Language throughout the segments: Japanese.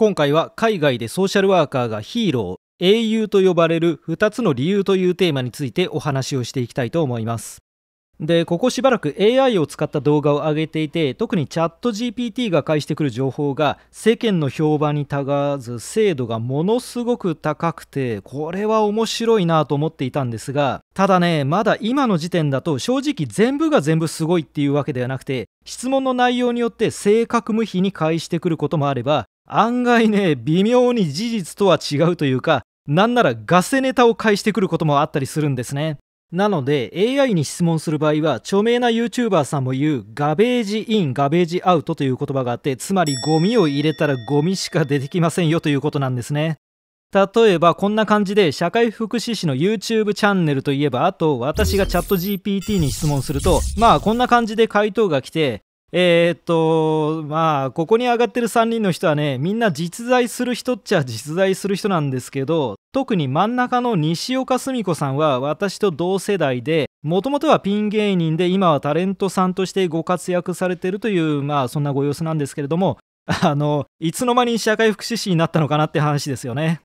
今回は海外でソーシャルワーカーがヒーロー、英雄と呼ばれる2つの理由というテーマについてお話をしていきたいと思います。で、ここしばらく AI を使った動画を上げていて、特にチャット GPT が返してくる情報が世間の評判にたがわず精度がものすごく高くて、これは面白いなと思っていたんですが、ただね、まだ今の時点だと正直全部が全部すごいっていうわけではなくて、質問の内容によって正確無比に返してくることもあれば案外ね微妙に事実とは違うというかなんならガセネタを返してくることもあったりするんですねなので AI に質問する場合は著名な YouTuber さんも言うガベージインガベージアウトという言葉があってつまりゴミを入れたらゴミしか出てきませんよということなんですね例えばこんな感じで社会福祉士の YouTube チャンネルといえばあと私がチャット GPT に質問するとまあこんな感じで回答が来てえー、っと、まあ、ここに上がってる3人の人はね、みんな実在する人っちゃ実在する人なんですけど、特に真ん中の西岡澄子さんは私と同世代で、もともとはピン芸人で、今はタレントさんとしてご活躍されてるという、まあ、そんなご様子なんですけれども、あの、いつの間に社会福祉士になったのかなって話ですよね。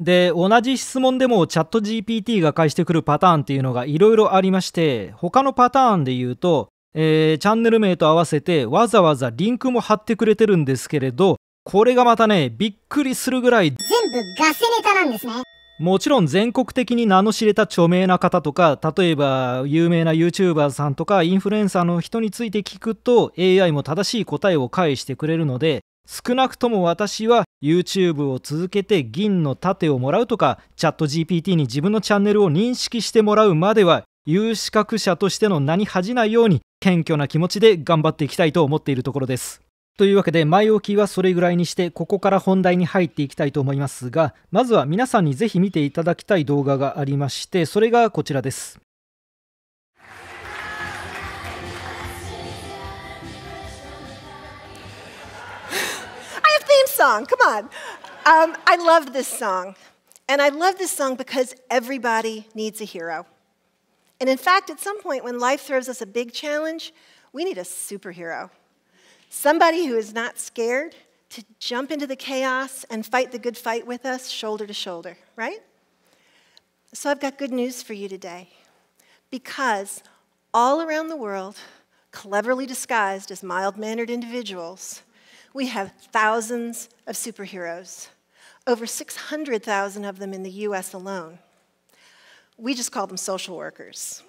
で、同じ質問でもチャット GPT が返してくるパターンっていうのがいろいろありまして、他のパターンで言うと、えー、チャンネル名と合わせてわざわざリンクも貼ってくれてるんですけれど、これがまたね、びっくりするぐらい全部ガセネタなんですね。もちろん全国的に名の知れた著名な方とか、例えば有名な YouTuber さんとかインフルエンサーの人について聞くと AI も正しい答えを返してくれるので、少なくとも私は YouTube を続けて銀の盾をもらうとか、チャット GPT に自分のチャンネルを認識してもらうまでは、有資格者としての名に恥じないように謙虚な気持ちで頑張っていきたいと思っているところです。というわけで前置きはそれぐらいにしてここから本題に入っていきたいと思いますがまずは皆さんにぜひ見ていただきたい動画がありましてそれがこちらです。I have theme song. Come on. Um, I love this song. And I love this song because everybody needs a hero. And in fact, at some point, when life throws us a big challenge, we need a superhero somebody who is not scared to jump into the chaos and fight the good fight with us shoulder to shoulder, right? So I've got good news for you today. Because all around the world, cleverly disguised as mild mannered individuals, we have thousands of superheroes, over 600,000 of them in the US alone. We just call them social workers.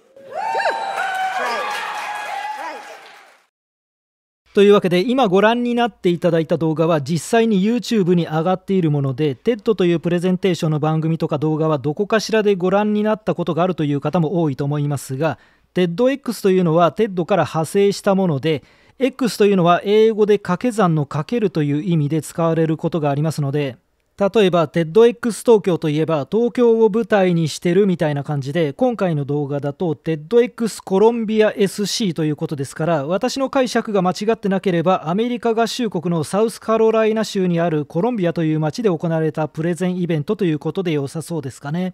というわけで今ご覧になっていただいた動画は実際に YouTube に上がっているもので TED というプレゼンテーションの番組とか動画はどこかしらでご覧になったことがあるという方も多いと思いますが TEDx というのは TED から派生したもので X というのは英語で掛け算のかけるという意味で使われることがありますので例えば TEDx 東京といえば東京を舞台にしてるみたいな感じで今回の動画だと TEDx コロンビア SC ということですから私の解釈が間違ってなければアメリカ合衆国のサウスカロライナ州にあるコロンビアという町で行われたプレゼンイベントということで良さそうですかね。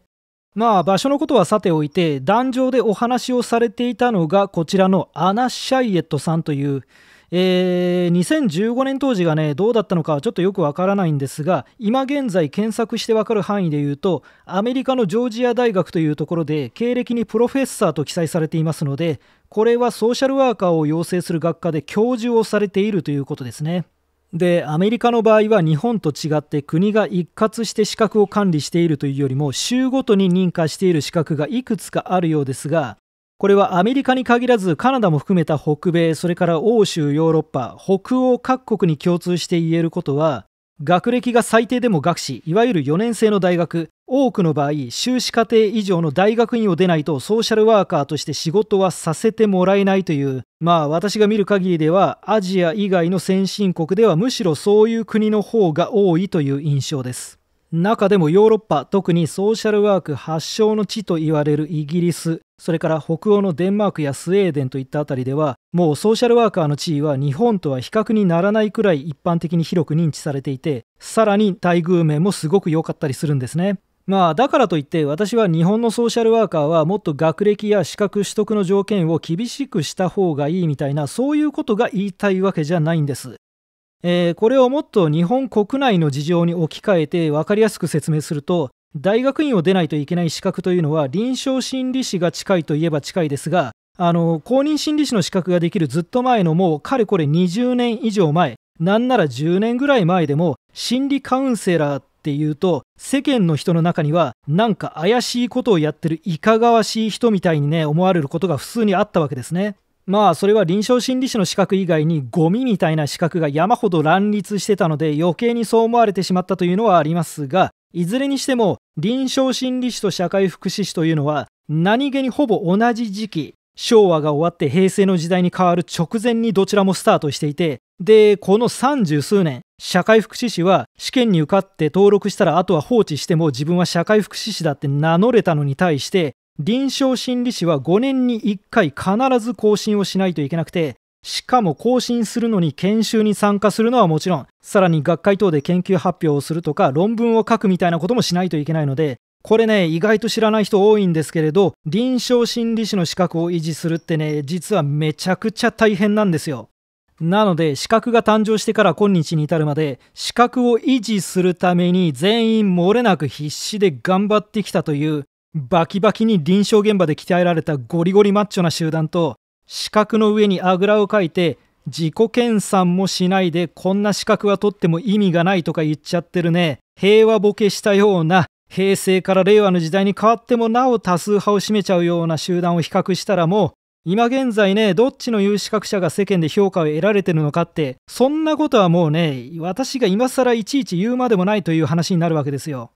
まあ場所のことはさておいて壇上でお話をされていたのがこちらのアナ・シャイエットさんというえー、2015年当時がねどうだったのかちょっとよくわからないんですが今現在検索してわかる範囲で言うとアメリカのジョージア大学というところで経歴にプロフェッサーと記載されていますのでこれはソーシャルワーカーを養成する学科で教授をされているということですね。でアメリカの場合は日本と違って国が一括して資格を管理しているというよりも州ごとに認可している資格がいくつかあるようですがこれはアメリカに限らずカナダも含めた北米それから欧州ヨーロッパ北欧各国に共通して言えることは学歴が最低でも学士いわゆる4年生の大学多くの場合修士課程以上の大学院を出ないとソーシャルワーカーとして仕事はさせてもらえないというまあ私が見る限りではアジア以外の先進国ではむしろそういう国の方が多いという印象です。中でもヨーロッパ特にソーシャルワーク発祥の地と言われるイギリスそれから北欧のデンマークやスウェーデンといったあたりではもうソーシャルワーカーの地位は日本とは比較にならないくらい一般的に広く認知されていてさらに待遇面もすごく良かったりするんですねまあだからといって私は日本のソーシャルワーカーはもっと学歴や資格取得の条件を厳しくした方がいいみたいなそういうことが言いたいわけじゃないんですえー、これをもっと日本国内の事情に置き換えて分かりやすく説明すると大学院を出ないといけない資格というのは臨床心理士が近いといえば近いですがあの公認心理士の資格ができるずっと前のもうかれこれ20年以上前なんなら10年ぐらい前でも心理カウンセラーっていうと世間の人の中にはなんか怪しいことをやってるいかがわしい人みたいにね思われることが普通にあったわけですねまあそれは臨床心理士の資格以外にゴミみたいな資格が山ほど乱立してたので余計にそう思われてしまったというのはありますがいずれにしても臨床心理士と社会福祉士というのは何気にほぼ同じ時期昭和が終わって平成の時代に変わる直前にどちらもスタートしていてでこの三十数年社会福祉士は試験に受かって登録したらあとは放置しても自分は社会福祉士だって名乗れたのに対して臨床心理士は5年に1回必ず更新をしないといけなくてしかも更新するのに研修に参加するのはもちろん、さらに学会等で研究発表をするとか論文を書くみたいなこともしないといけないので、これね、意外と知らない人多いんですけれど、臨床心理士の資格を維持するってね、実はめちゃくちゃ大変なんですよ。なので、資格が誕生してから今日に至るまで、資格を維持するために全員漏れなく必死で頑張ってきたという、バキバキに臨床現場で鍛えられたゴリゴリマッチョな集団と四角の上にあぐらをかいて自己研鑽もしないでこんな資格は取っても意味がないとか言っちゃってるね平和ボケしたような平成から令和の時代に変わってもなお多数派を占めちゃうような集団を比較したらもう今現在ねどっちの有資格者が世間で評価を得られてるのかってそんなことはもうね私が今更いちいち言うまでもないという話になるわけですよ。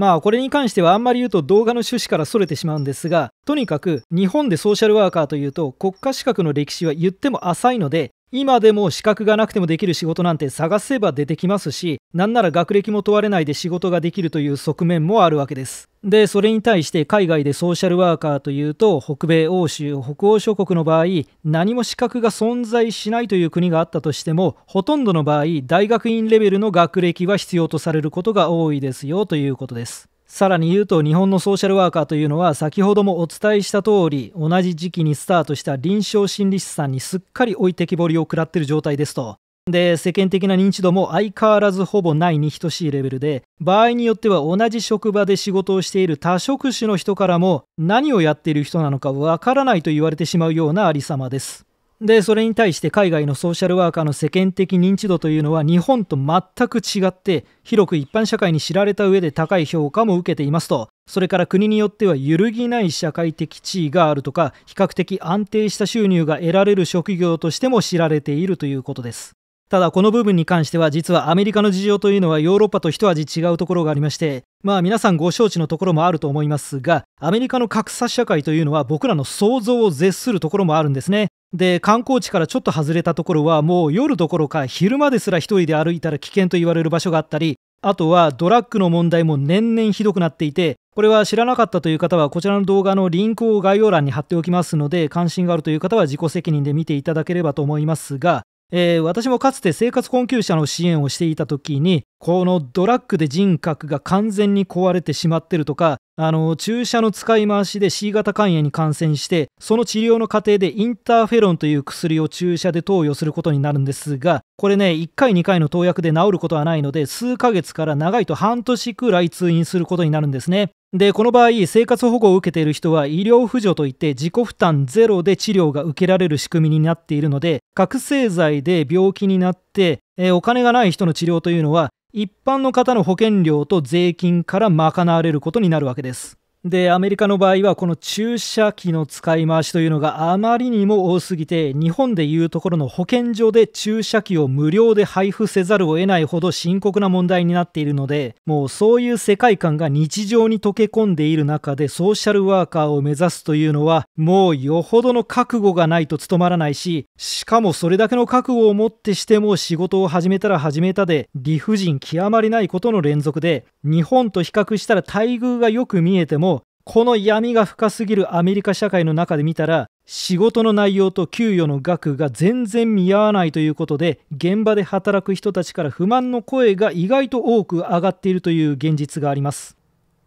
まあこれに関してはあんまり言うと動画の趣旨からそれてしまうんですがとにかく日本でソーシャルワーカーというと国家資格の歴史は言っても浅いので今でも資格がなくてもできる仕事なんて探せば出てきますし、なんなら学歴も問われないで仕事ができるという側面もあるわけです。で、それに対して海外でソーシャルワーカーというと、北米、欧州、北欧諸国の場合、何も資格が存在しないという国があったとしても、ほとんどの場合、大学院レベルの学歴は必要とされることが多いですよということです。さらに言うと日本のソーシャルワーカーというのは先ほどもお伝えした通り同じ時期にスタートした臨床心理士さんにすっかり置いてきぼりを食らってる状態ですと。で世間的な認知度も相変わらずほぼないに等しいレベルで場合によっては同じ職場で仕事をしている他職種の人からも何をやっている人なのかわからないと言われてしまうようなありさまです。でそれに対して海外のソーシャルワーカーの世間的認知度というのは日本と全く違って広く一般社会に知られた上で高い評価も受けていますとそれから国によっては揺るぎない社会的地位があるとか比較的安定した収入が得られる職業としても知られているということですただこの部分に関しては実はアメリカの事情というのはヨーロッパと一味違うところがありましてまあ皆さんご承知のところもあると思いますがアメリカの格差社会というのは僕らの想像を絶するところもあるんですねで観光地からちょっと外れたところはもう夜どころか昼間ですら1人で歩いたら危険と言われる場所があったりあとはドラッグの問題も年々ひどくなっていてこれは知らなかったという方はこちらの動画のリンクを概要欄に貼っておきますので関心があるという方は自己責任で見ていただければと思いますがえー、私もかつて生活困窮者の支援をしていた時にこのドラッグで人格が完全に壊れてしまってるとかあの注射の使い回しで C 型肝炎に感染してその治療の過程でインターフェロンという薬を注射で投与することになるんですがこれね1回2回の投薬で治ることはないので数ヶ月から長いと半年くらい通院することになるんですねでこの場合生活保護を受けている人は医療扶助といって自己負担ゼロで治療が受けられる仕組みになっているので覚醒剤で病気になって、えー、お金がない人の治療というのは一般の方の保険料と税金から賄われることになるわけですでアメリカの場合はこの注射器の使い回しというのがあまりにも多すぎて日本でいうところの保健所で注射器を無料で配布せざるを得ないほど深刻な問題になっているのでもうそういう世界観が日常に溶け込んでいる中でソーシャルワーカーを目指すというのはもうよほどの覚悟がないと務まらないししかもそれだけの覚悟を持ってしても仕事を始めたら始めたで理不尽極まりないことの連続で日本と比較したら待遇がよく見えてもこの闇が深すぎるアメリカ社会の中で見たら仕事の内容と給与の額が全然見合わないということで現場で働く人たちから不満の声が意外と多く上がっているという現実があります。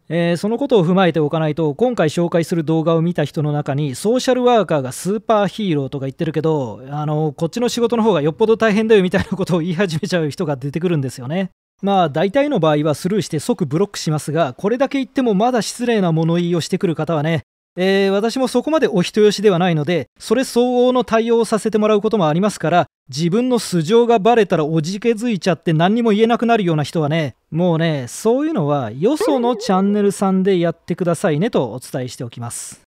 えー、そのことを踏まえておかないと今回紹介する動画を見た人の中にソーシャルワーカーがスーパーヒーローとか言ってるけどあのこっちの仕事の方がよっぽど大変だよみたいなことを言い始めちゃう人が出てくるんですよね。まあ大体の場合はスルーして即ブロックしますが、これだけ言ってもまだ失礼な物言いをしてくる方はね、えー、私もそこまでお人よしではないので、それ相応の対応をさせてもらうこともありますから、自分の素性がバレたらおじけづいちゃって何にも言えなくなるような人はね、もうね、そういうのはよそのチャンネルさんでやってくださいねとお伝えしておきます。